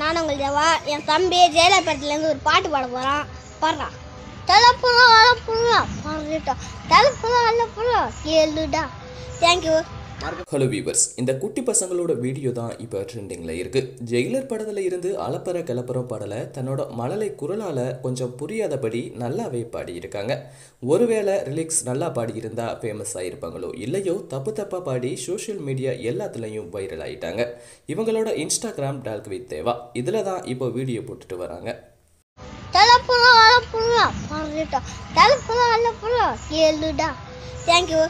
நான் உங்கள் தேவா என் தம்பி ஜெயலர் ஒரு பாட்டு பாட போகிறான் பாடுறான் தலைப்புலாம் அலப்புலாம் பாடுறா தலைப்புலாம் அலப்புலாம் கேளுடா தேங்க்யூ ஹலோ வீவர்ஸ் இந்த குட்டி பசங்களோட வீடியோ தான் இப்போ ட்ரெண்டிங்கில் இருக்குது ஜெயிலர் படத்தில் இருந்து அலப்பற கிளப்பறம் படலை தன்னோட மழலை குரலால் கொஞ்சம் புரியாதபடி நல்லாவே பாடியிருக்காங்க ஒருவேளை ரிலிக்ஸ் நல்லா பாடியிருந்தா ஃபேமஸ் ஆகியிருப்பாங்களோ இல்லையோ தப்பு தப்பாக பாடி சோஷியல் மீடியா எல்லாத்துலேயும் வைரல் ஆகிட்டாங்க இவங்களோட இன்ஸ்டாகிராம் டால்க் வித் தேவா இதில் தான் இப்போ வீடியோ போட்டுட்டு வராங்க தேங்க்யூ